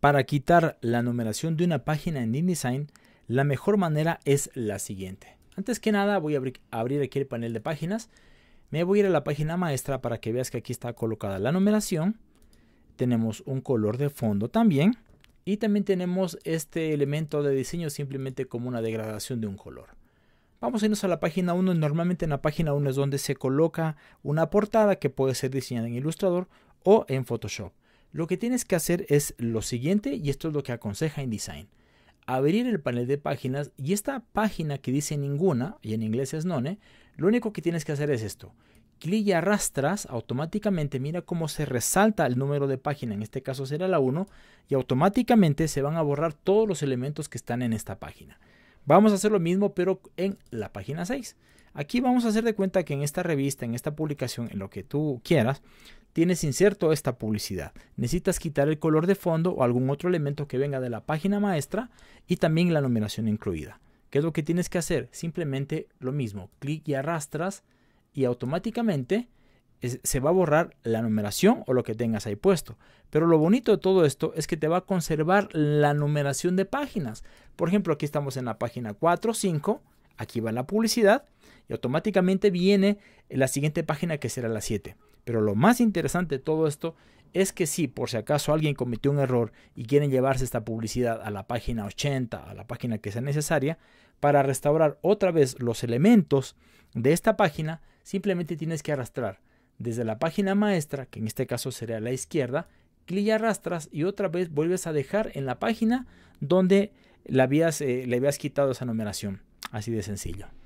Para quitar la numeración de una página en InDesign, la mejor manera es la siguiente. Antes que nada voy a abrir, aquí el panel de páginas. Me voy a ir a la página maestra para que veas que aquí está colocada la numeración. Tenemos un color de fondo también. Y también tenemos este elemento de diseño simplemente como una degradación de un color. Vamos a irnos a la página 1. Normalmente en la página 1 es donde se coloca una portada que puede ser diseñada en Illustrator o en Photoshop. Lo que tienes que hacer es lo siguiente, y esto es lo que aconseja InDesign. Abrir el panel de páginas y esta página que dice ninguna, y en inglés es none, lo único que tienes que hacer es esto. Clic y arrastras, automáticamente mira cómo se resalta el número de página, en este caso será la 1, y automáticamente se van a borrar todos los elementos que están en esta página. Vamos a hacer lo mismo pero en la página 6. Aquí vamos a hacer de cuenta que en esta revista, en esta publicación, en lo que tú quieras, tienes inserto esta publicidad. Necesitas quitar el color de fondo o algún otro elemento que venga de la página maestra y también la numeración incluida. ¿Qué es lo que tienes que hacer? Simplemente lo mismo, clic y arrastras y automáticamente se va a borrar la numeración o lo que tengas ahí puesto. Pero lo bonito de todo esto es que te va a conservar la numeración de páginas. Por ejemplo, aquí estamos en la página 4, 5, aquí va la publicidad y automáticamente viene la siguiente página que será la 7. Pero lo más interesante de todo esto es que si por si acaso alguien cometió un error y quieren llevarse esta publicidad a la página 80, a la página que sea necesaria, para restaurar otra vez los elementos de esta página, simplemente tienes que arrastrar desde la página maestra, que en este caso sería la izquierda, clic y arrastras y otra vez vuelves a dejar en la página donde la habías, eh, le habías quitado esa numeración. Así de sencillo.